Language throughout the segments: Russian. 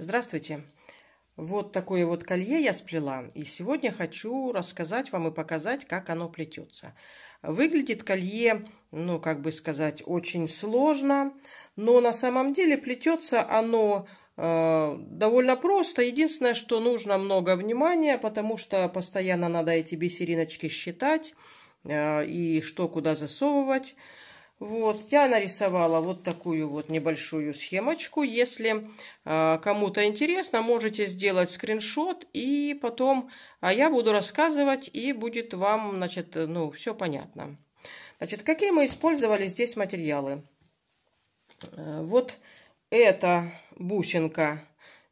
Здравствуйте! Вот такое вот колье я сплела, и сегодня хочу рассказать вам и показать, как оно плетется. Выглядит колье, ну, как бы сказать, очень сложно, но на самом деле плетется оно э, довольно просто. Единственное, что нужно много внимания, потому что постоянно надо эти бисериночки считать э, и что куда засовывать. Вот, я нарисовала вот такую вот небольшую схемочку. Если э, кому-то интересно, можете сделать скриншот, и потом а я буду рассказывать, и будет вам, значит, ну, все понятно. Значит, какие мы использовали здесь материалы? Э, вот эта бусинка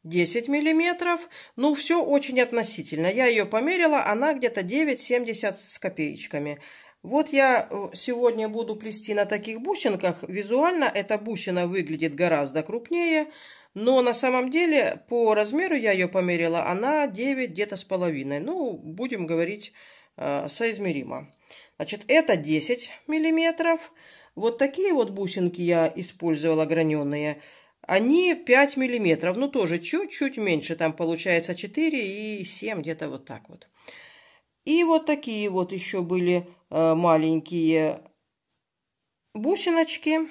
10 миллиметров. Ну, все очень относительно. Я ее померила, она где-то 9,70 с копеечками. Вот я э, сегодня буду плести на таких бусинках. Визуально эта бусина выглядит гораздо крупнее, но на самом деле по размеру я ее померила, она 9 где-то с половиной. Ну, будем говорить э, соизмеримо. Значит, это 10 миллиметров. Вот такие вот бусинки я использовала граненые. Они 5 миллиметров, ну тоже чуть-чуть меньше, там получается 4 и 7, где-то вот так вот. И вот такие вот еще были э, маленькие бусиночки.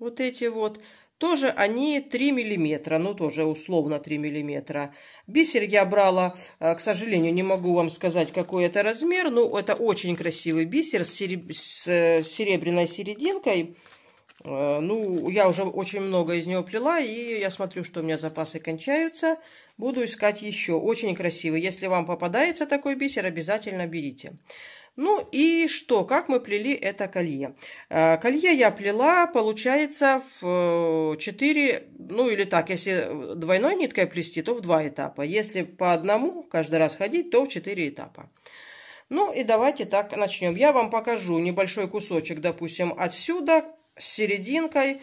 Вот эти вот. Тоже они 3 миллиметра, ну тоже условно 3 миллиметра. Бисер я брала, э, к сожалению, не могу вам сказать, какой это размер. Ну, это очень красивый бисер с э, серебряной серединкой. Э, ну, я уже очень много из него плела, и я смотрю, что у меня запасы кончаются. Буду искать еще. Очень красивый. Если вам попадается такой бисер, обязательно берите. Ну и что, как мы плели это колье? Э, колье я плела, получается, в 4, э, ну или так, если двойной ниткой плести, то в 2 этапа. Если по одному каждый раз ходить, то в 4 этапа. Ну и давайте так начнем. Я вам покажу небольшой кусочек, допустим, отсюда, с серединкой,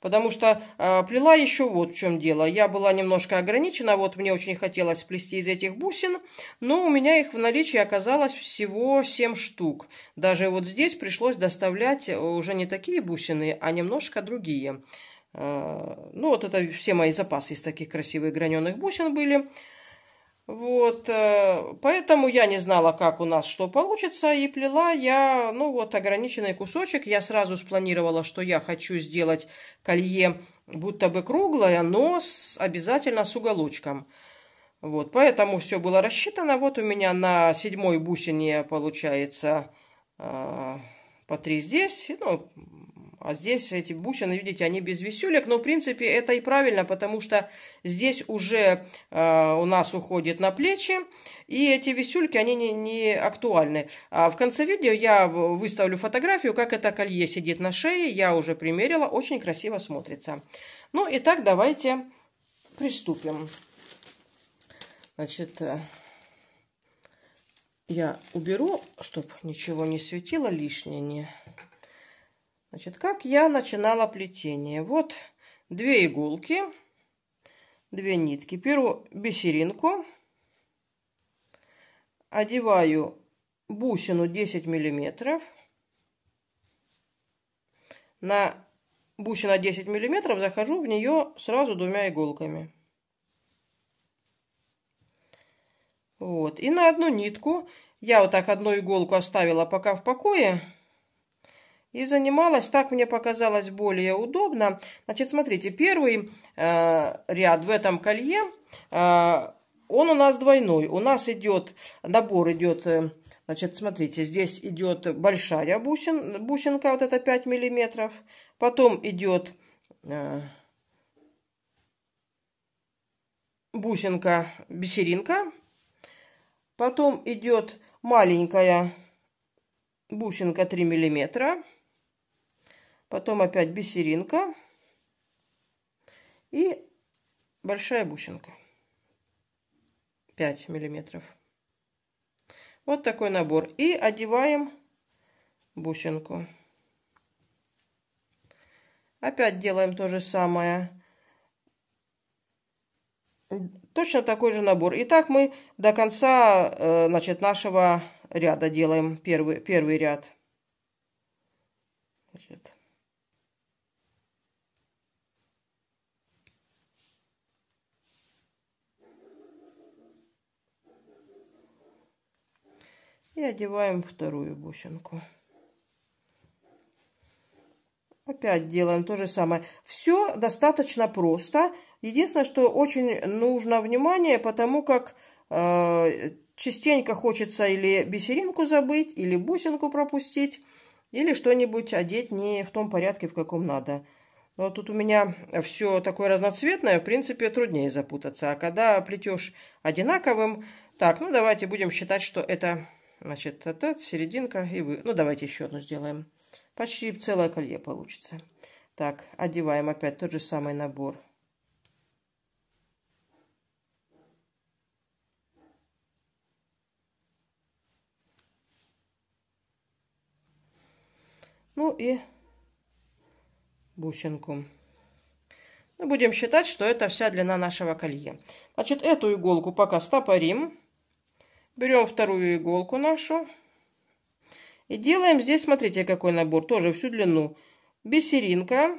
потому что э, плела еще вот в чем дело. Я была немножко ограничена, вот мне очень хотелось плести из этих бусин, но у меня их в наличии оказалось всего 7 штук. Даже вот здесь пришлось доставлять э, уже не такие бусины, а немножко другие. Э, ну вот это все мои запасы из таких красивых граненых бусин были. Вот, э, поэтому я не знала, как у нас что получится, и плела я, ну вот, ограниченный кусочек. Я сразу спланировала, что я хочу сделать колье будто бы круглое, но с, обязательно с уголочком. Вот, поэтому все было рассчитано. Вот у меня на седьмой бусине получается э, по три здесь, ну, а здесь эти бусины, видите, они без веселек, но в принципе это и правильно, потому что здесь уже э, у нас уходит на плечи, и эти висюльки они не, не актуальны. А в конце видео я выставлю фотографию, как это колье сидит на шее, я уже примерила, очень красиво смотрится. Ну итак, давайте приступим. Значит, э, я уберу, чтобы ничего не светило лишнее, Значит, как я начинала плетение. Вот две иголки, две нитки, беру бисеринку, одеваю бусину 10 миллиметров. На бусина 10 миллиметров захожу в нее сразу двумя иголками. Вот. И на одну нитку я вот так одну иголку оставила пока в покое. И занималась, так мне показалось, более удобно. Значит, смотрите, первый э, ряд в этом колье, э, он у нас двойной. У нас идет, набор идет... Э, Значит, смотрите, здесь идет большая бусин, бусинка, вот это 5 миллиметров. Потом идет э, бусинка, бисеринка. Потом идет маленькая бусинка 3 миллиметра. Потом опять бисеринка. И большая бусинка. 5 миллиметров. Вот такой набор. И одеваем бусинку. Опять делаем то же самое. Точно такой же набор. И так мы до конца э, значит, нашего ряда делаем первый, первый ряд. Значит, и одеваем вторую бусинку. Опять делаем то же самое. Все достаточно просто. Единственное, что очень нужно внимание, потому как э, частенько хочется или бисеринку забыть, или бусинку пропустить, или что-нибудь одеть не в том порядке, в каком надо. Но тут у меня все такое разноцветное, в принципе, труднее запутаться. А когда плетешь одинаковым, так, ну давайте будем считать, что это Значит, это серединка и вы... Ну, давайте еще одну сделаем. Почти целое колье получится. Так, одеваем опять тот же самый набор. Ну и бусинку. Ну, будем считать, что это вся длина нашего колье. Значит, эту иголку пока стопорим. Берем вторую иголку нашу. И делаем здесь, смотрите, какой набор. Тоже всю длину. Бисеринка.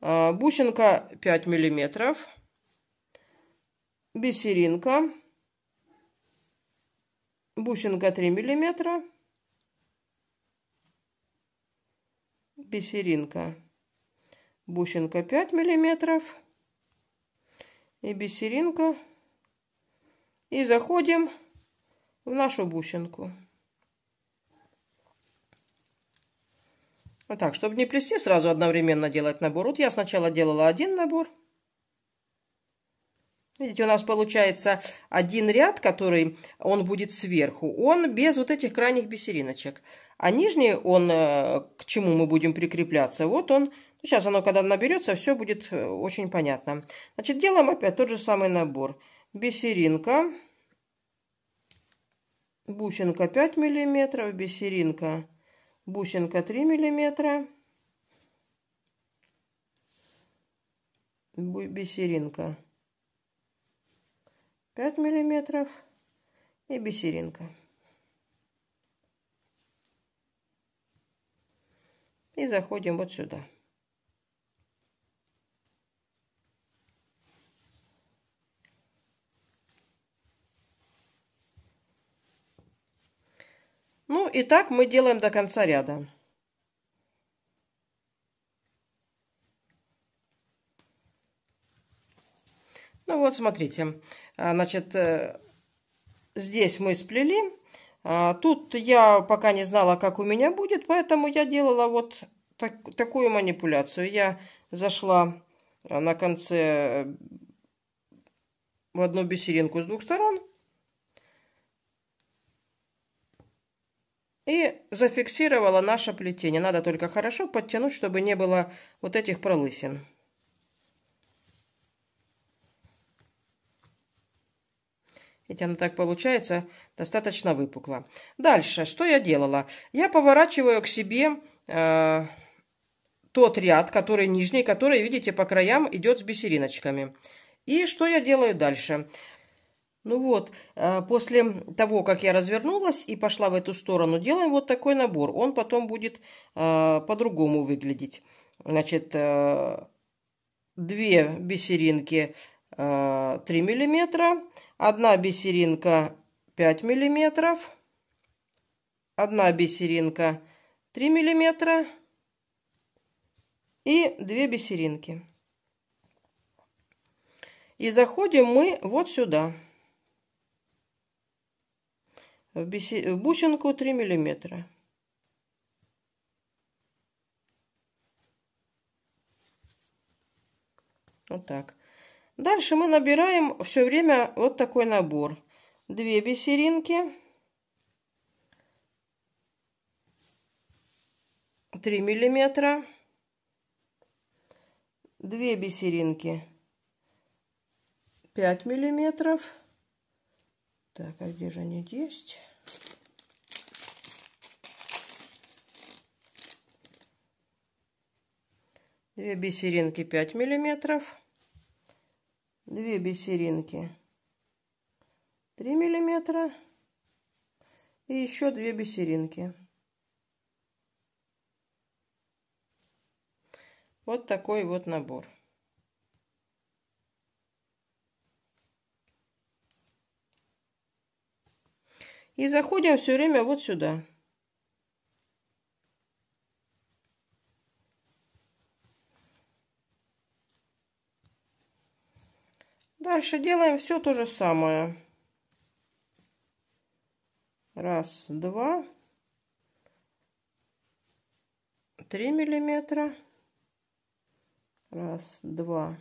А, бусинка 5 миллиметров. Бисеринка. Бусинка 3 миллиметра. Бисеринка. Бусинка 5 миллиметров. И бисеринка. И заходим в нашу бусинку. Вот так, чтобы не плести сразу одновременно делать набор. Вот я сначала делала один набор. Видите, у нас получается один ряд, который он будет сверху, он без вот этих крайних бисериночек. А нижний он, э, к чему мы будем прикрепляться, вот он, ну, сейчас оно когда наберется, все будет э, очень понятно. Значит, делаем опять тот же самый набор. Бисеринка бусинка 5 миллиметров, бисеринка, бусинка 3 миллиметра, бисеринка 5 миллиметров и бисеринка. И заходим вот сюда. Ну и так мы делаем до конца ряда. Ну вот, смотрите, а, значит, э, здесь мы сплели. А, тут я пока не знала, как у меня будет, поэтому я делала вот так, такую манипуляцию. Я зашла э, на конце э, в одну бисеринку с двух сторон И зафиксировала наше плетение. Надо только хорошо подтянуть, чтобы не было вот этих пролысин. Ведь она так получается достаточно выпукла. Дальше, что я делала? Я поворачиваю к себе э, тот ряд, который нижний, который, видите, по краям идет с бисериночками. И что я делаю дальше? Ну вот, э, после того, как я развернулась и пошла в эту сторону, делаем вот такой набор. Он потом будет э, по-другому выглядеть. Значит, э, две бисеринки 3 миллиметра, одна бисеринка 5 миллиметров, одна бисеринка 3 миллиметра и две бисеринки. И заходим мы вот сюда в, беси... в бусинку 3 миллиметра. Вот так. Дальше мы набираем все время вот такой набор. Две бисеринки. 3 миллиметра. Две бисеринки 5 миллиметров. Так, а где же они есть? Две бисеринки 5 миллиметров. Две бисеринки 3 миллиметра. И еще две бисеринки. Вот такой вот набор. И заходим а все время вот сюда. Дальше делаем все то же самое. Раз, два, три миллиметра. Раз, два,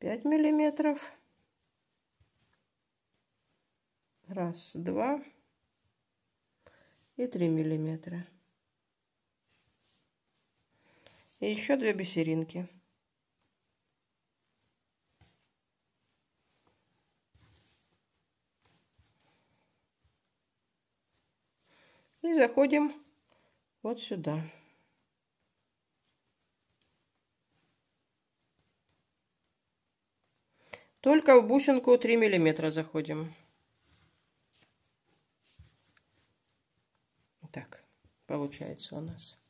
пять миллиметров. Раз, два и три миллиметра. И еще две бисеринки. И заходим вот сюда. Только в бусинку три миллиметра заходим. получается у нас.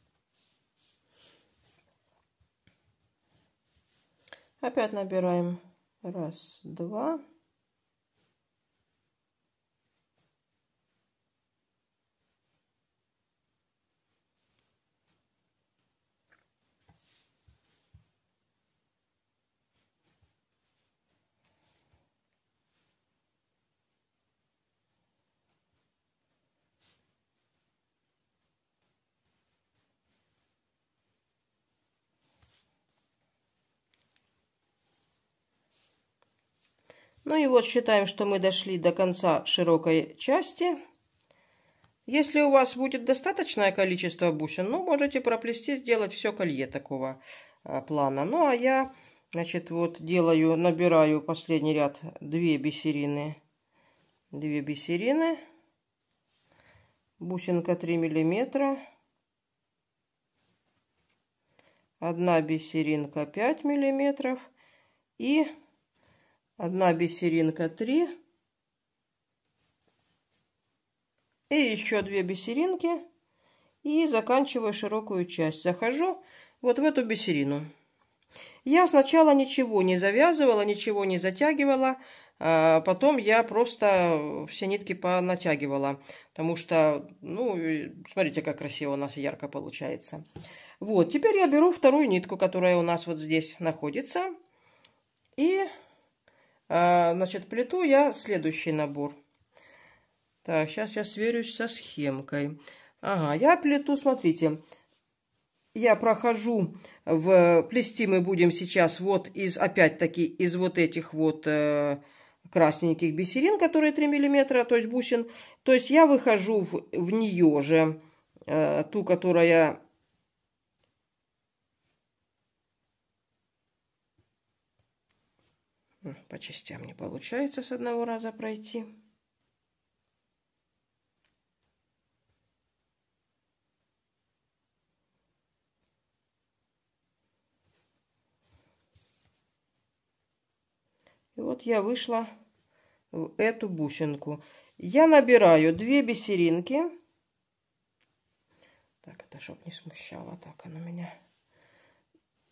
Опять набираем раз, два, Ну и вот считаем, что мы дошли до конца широкой части. Если у вас будет достаточное количество бусин, ну, можете проплести, сделать все колье такого а, плана. Ну, а я, значит, вот делаю, набираю последний ряд 2 бисерины. 2 бисерины. Бусинка 3 миллиметра. Одна бисеринка 5 миллиметров. И одна бисеринка 3 и еще две бисеринки и заканчиваю широкую часть захожу вот в эту бисерину я сначала ничего не завязывала ничего не затягивала а, потом я просто все нитки понатягивала, потому что, ну, смотрите, как красиво у нас ярко получается. Вот, теперь я беру вторую нитку, которая у нас вот здесь находится, и а, значит, плиту я следующий набор. Так, сейчас сейчас сверюсь со схемкой. Ага, я плиту, смотрите, я прохожу в... Плести мы будем сейчас вот из, опять-таки, из вот этих вот э, красненьких бисерин, которые 3 миллиметра, то есть бусин. То есть я выхожу в, в нее же, э, ту, которая Ну, по частям не получается с одного раза пройти. И вот я вышла в эту бусинку. Я набираю две бисеринки. Так, это чтоб не смущало. Так, она меня.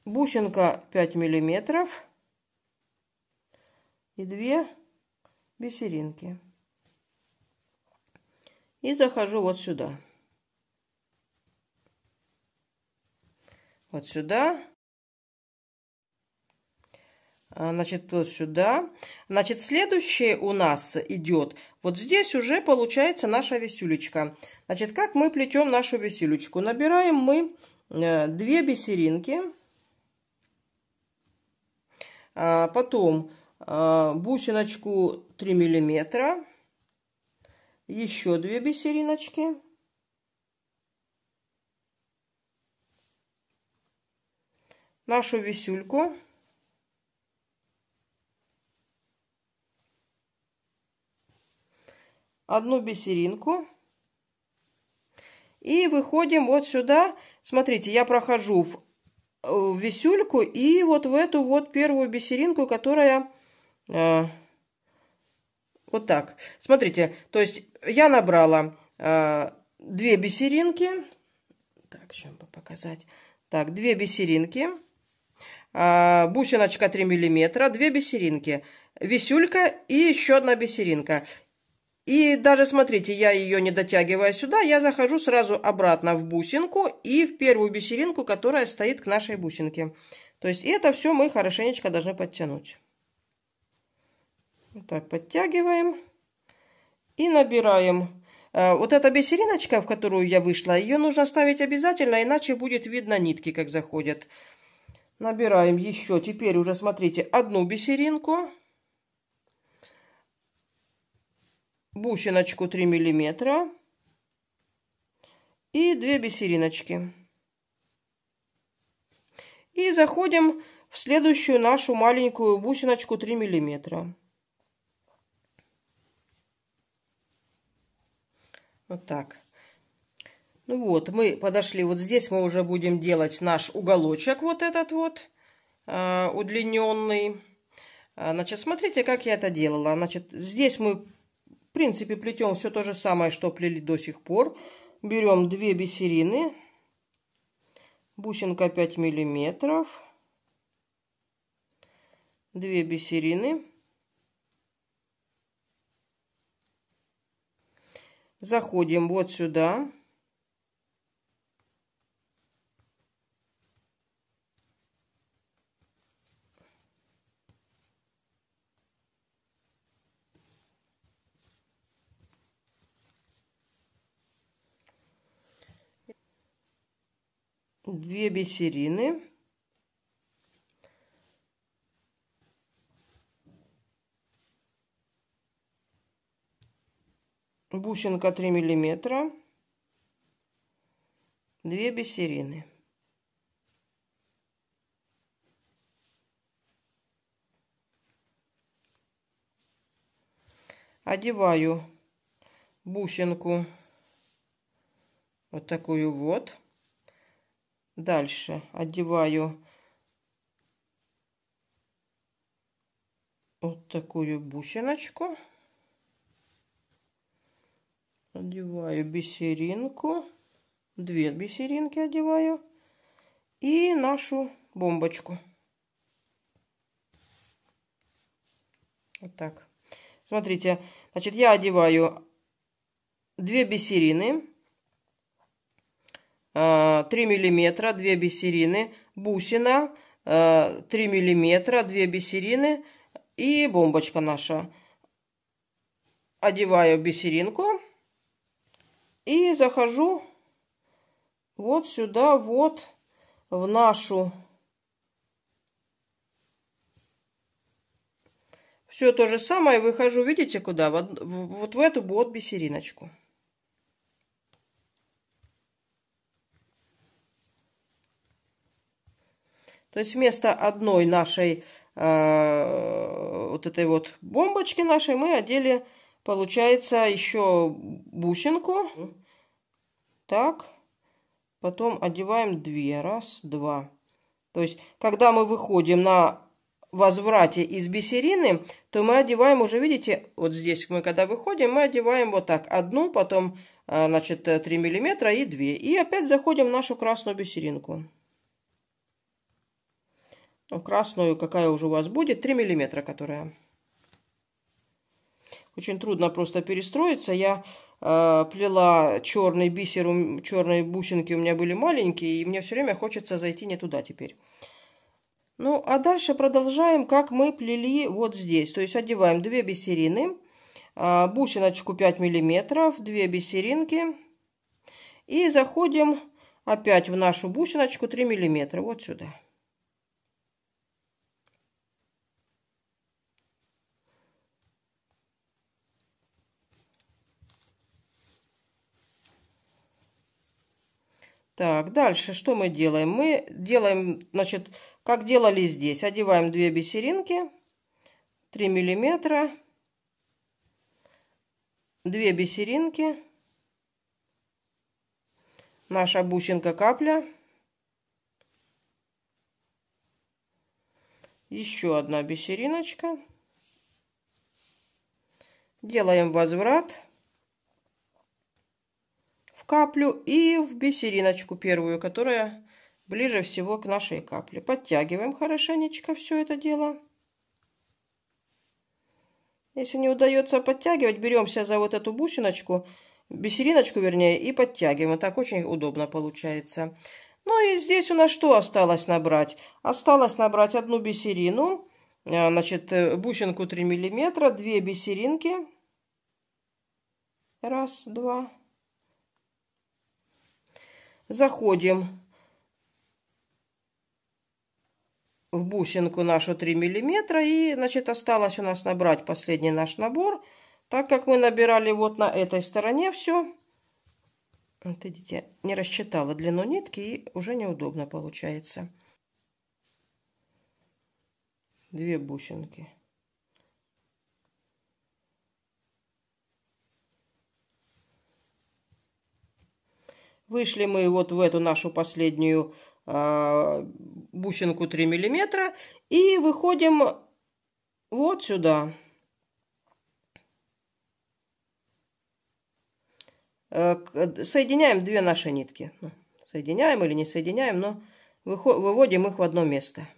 Бусинка 5 миллиметров и две бисеринки. И захожу вот сюда. Вот сюда. А, значит, вот сюда. Значит, следующее у нас идет. Вот здесь уже получается наша висюлечка. Значит, как мы плетем нашу висюлечку? Набираем мы э, две бисеринки. А, потом Э, бусиночку 3 миллиметра, еще две бисериночки. Нашу висюльку. Одну бисеринку. И выходим вот сюда. Смотрите, я прохожу в, э, в висюльку и вот в эту вот первую бисеринку, которая а, вот так. Смотрите, то есть я набрала а, две бисеринки. Так, чем бы показать. Так, две бисеринки. А, бусиночка 3 миллиметра, две бисеринки. Висюлька и еще одна бисеринка. И даже, смотрите, я ее не дотягивая сюда, я захожу сразу обратно в бусинку и в первую бисеринку, которая стоит к нашей бусинке. То есть это все мы хорошенечко должны подтянуть. Ну так, подтягиваем и набираем. Э, вот эта бисериночка, в которую я вышла, ее нужно ставить обязательно, иначе будет видно нитки, как заходят. Набираем еще, теперь уже, смотрите, одну бисеринку. Бусиночку 3 миллиметра. И две бисериночки. И заходим в следующую нашу маленькую бусиночку 3 миллиметра. Вот так. Ну вот, мы подошли вот здесь, мы уже будем делать наш уголочек вот этот вот, а, удлиненный. А, значит, смотрите, как я это делала. Значит, здесь мы, в принципе, плетем все то же самое, что плели до сих пор. Берем две бисерины, бусинка 5 миллиметров, две бисерины. Заходим вот сюда. Две бисерины. бусинка 3 миллиметра, 2 бисерины. Одеваю бусинку вот такую вот. Дальше одеваю вот такую бусиночку. Одеваю бисеринку. Две бисеринки одеваю. И нашу бомбочку. Вот так. Смотрите, значит, я одеваю две бисерины, 3 а, миллиметра, 2 бисерины, бусина, 3 а, миллиметра, 2 бисерины и бомбочка наша. Одеваю бисеринку и захожу вот сюда, вот в нашу. Все то же самое. Выхожу, видите, куда? Вот, в эту вот бисериночку. То есть вместо одной нашей э, вот этой вот бомбочки нашей мы одели Получается еще бусинку. Так. Потом одеваем две. Раз, два. То есть, когда мы выходим на возврате из бисерины, то мы одеваем уже, видите, вот здесь мы когда выходим, мы одеваем вот так одну, потом, э, значит, 3 э, миллиметра и две, И опять заходим в нашу красную бисеринку. Ну, красную, какая уже у вас будет, 3 миллиметра, которая... Очень трудно просто перестроиться. Я э, плела черный бисер, черные бусинки у меня были маленькие, и мне все время хочется зайти не туда теперь. Ну, а дальше продолжаем, как мы плели вот здесь. То есть одеваем две бисерины, э, бусиночку 5 миллиметров, две бисеринки. И заходим опять в нашу бусиночку 3 миллиметра, вот сюда. Так, дальше что мы делаем? Мы делаем, значит, как делали здесь. Одеваем две бисеринки, 3 миллиметра, две бисеринки, наша бусинка капля, еще одна бисериночка. Делаем возврат каплю и в бисериночку первую, которая ближе всего к нашей капле. Подтягиваем хорошенечко все это дело. Если не удается подтягивать, беремся за вот эту бусиночку, бисериночку вернее, и подтягиваем. так очень удобно получается. Ну и здесь у нас что осталось набрать? Осталось набрать одну бисерину, э, значит, э, бусинку 3 миллиметра, две бисеринки. Раз, два, Заходим в бусинку нашу 3 миллиметра. И, значит, осталось у нас набрать последний наш набор. Так как мы набирали вот на этой стороне все. Вот видите, не рассчитала длину нитки и уже неудобно получается. Две бусинки. Вышли мы вот в эту нашу последнюю э, бусинку 3 миллиметра и выходим вот сюда. Э, соединяем две наши нитки. Ну, соединяем или не соединяем, но выводим их в одно место.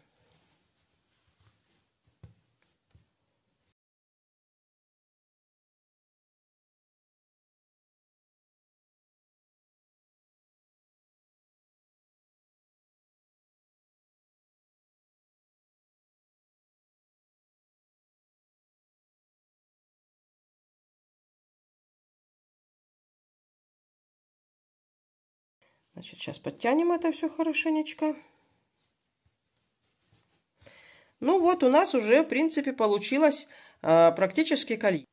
Значит, сейчас подтянем это все хорошенечко. Ну вот, у нас уже, в принципе, получилось э, практически колье.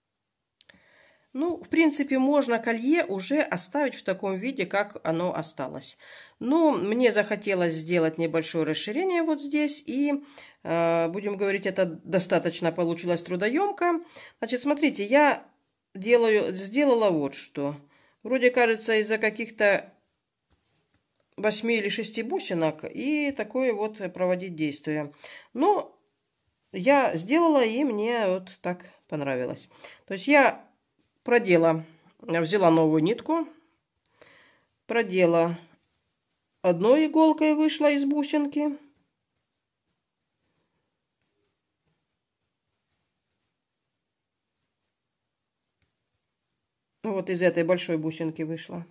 Ну, в принципе, можно колье уже оставить в таком виде, как оно осталось. Но ну, мне захотелось сделать небольшое расширение вот здесь. И, э, будем говорить, это достаточно получилось трудоемко. Значит, смотрите, я делаю, сделала вот что. Вроде кажется, из-за каких-то 8 или 6 бусинок и такое вот проводить действие. Но я сделала, и мне вот так понравилось. То есть я продела, взяла новую нитку, продела одной иголкой, вышла из бусинки. Вот из этой большой бусинки вышла.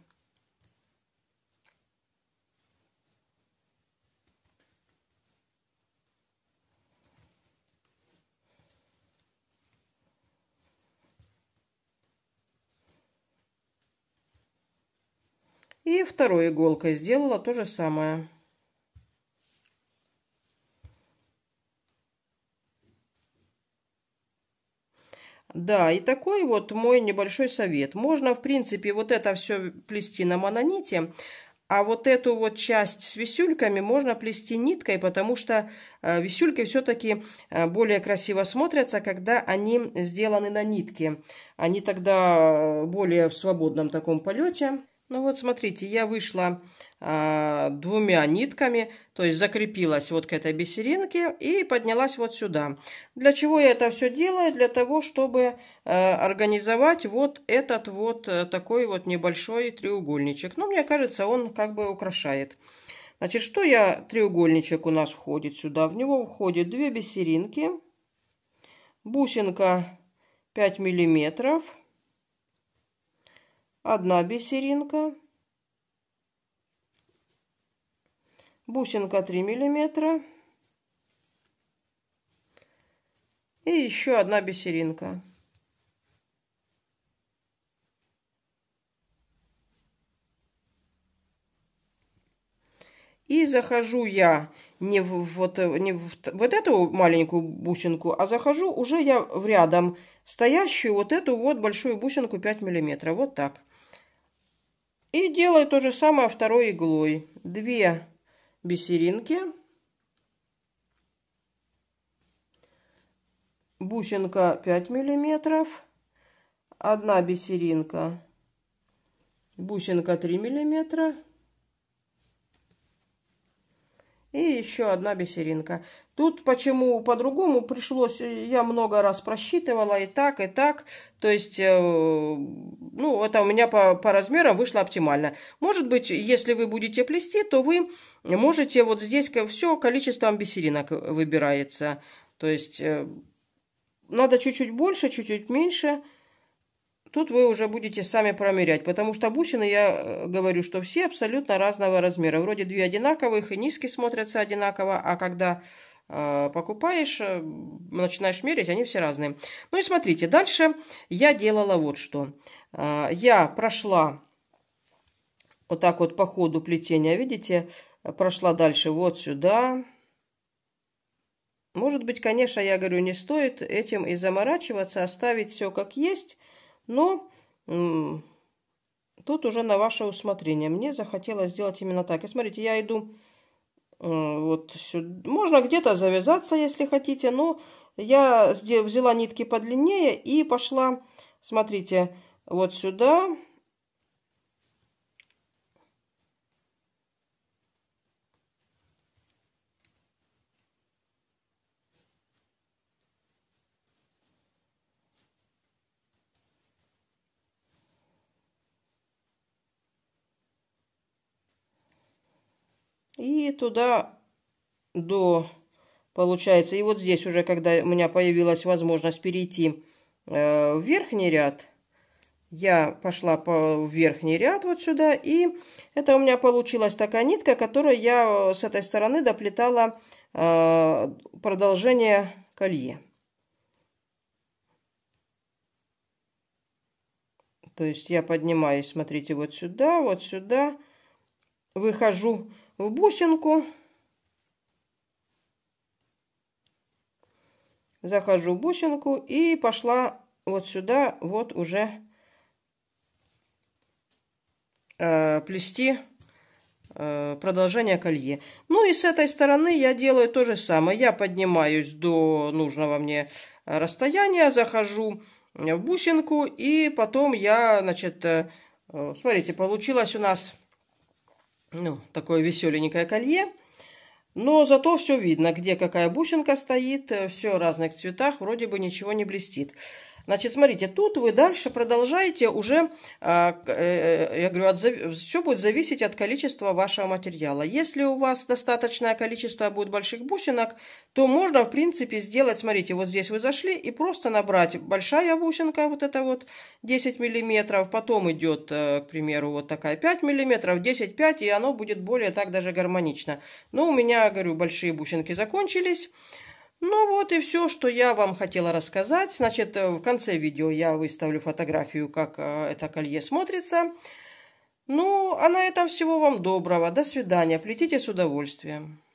И второй иголкой сделала то же самое. Да, и такой вот мой небольшой совет. Можно, в принципе, вот это все плести на мононите, а вот эту вот часть с висюльками можно плести ниткой, потому что э, висюльки все-таки э, более красиво смотрятся, когда они сделаны на нитке. Они тогда э, более в свободном таком полете. Ну вот смотрите, я вышла а, двумя нитками, то есть закрепилась вот к этой бисеринке и поднялась вот сюда. Для чего я это все делаю? Для того, чтобы а, организовать вот этот вот э, такой вот небольшой треугольничек. Ну, мне кажется, он как бы украшает. Значит, что я, треугольничек у нас входит сюда? В него входит две бисеринки, бусинка 5 миллиметров одна бисеринка, бусинка 3 миллиметра и еще одна бисеринка. И захожу я не в, вот, не в вот эту маленькую бусинку, а захожу уже я в рядом стоящую вот эту вот большую бусинку 5 миллиметров. Вот так. И делаю то же самое второй иглой. Две бисеринки. Бусинка 5 миллиметров. Одна бисеринка. Бусинка 3 миллиметра. И еще одна бисеринка. Тут почему по-другому пришлось, э, я много раз просчитывала и так, и так. То есть, э, ну, это у меня по, по размерам вышло оптимально. Может быть, если вы будете плести, то вы можете вот здесь все количеством бисеринок выбирается. То есть, э, надо чуть-чуть больше, чуть-чуть меньше – Тут вы уже будете сами промерять, потому что бусины, я э, говорю, что все абсолютно разного размера. Вроде две одинаковых, и низкие смотрятся одинаково, а когда э, покупаешь, э, начинаешь мерить, они все разные. Ну и смотрите, дальше я делала вот что. Э, я прошла вот так вот по ходу плетения, видите, прошла дальше вот сюда. Может быть, конечно, я говорю, не стоит этим и заморачиваться, оставить все как есть, но тут уже на ваше усмотрение. Мне захотелось сделать именно так. И смотрите, я иду э, вот сюда. Можно где-то завязаться, если хотите, но я взяла нитки подлиннее и пошла, смотрите, вот сюда. И туда до, получается, и вот здесь уже, когда у меня появилась возможность перейти э, в верхний ряд, я пошла по, в верхний ряд вот сюда, и это у меня получилась такая нитка, которую я э, с этой стороны доплетала э, продолжение колье. То есть я поднимаюсь, смотрите, вот сюда, вот сюда, выхожу в бусинку. Захожу в бусинку и пошла вот сюда, вот уже э, плести э, продолжение колье. Ну и с этой стороны я делаю то же самое. Я поднимаюсь до нужного мне расстояния, захожу в бусинку и потом я, значит, э, э смотрите, получилось у нас ну, такое веселенькое колье. Но зато все видно, где какая бусинка стоит, э, все разных цветах, вроде бы ничего не блестит. Значит, смотрите, тут вы дальше продолжаете уже, а, э, э, я говорю, от, все будет зависеть от количества вашего материала. Если у вас достаточное количество будет больших бусинок, то можно, в принципе, сделать, смотрите, вот здесь вы зашли и просто набрать большая бусинка, вот это вот 10 миллиметров, потом идет, э, к примеру, вот такая 5 миллиметров, 10, 5, и оно будет более так даже гармонично. Но ну, у меня, говорю, большие бусинки закончились. Ну вот и все, что я вам хотела рассказать. Значит, э, в конце видео я выставлю фотографию, как э, это колье смотрится. Ну, а на этом всего вам доброго. До свидания. Плетите с удовольствием.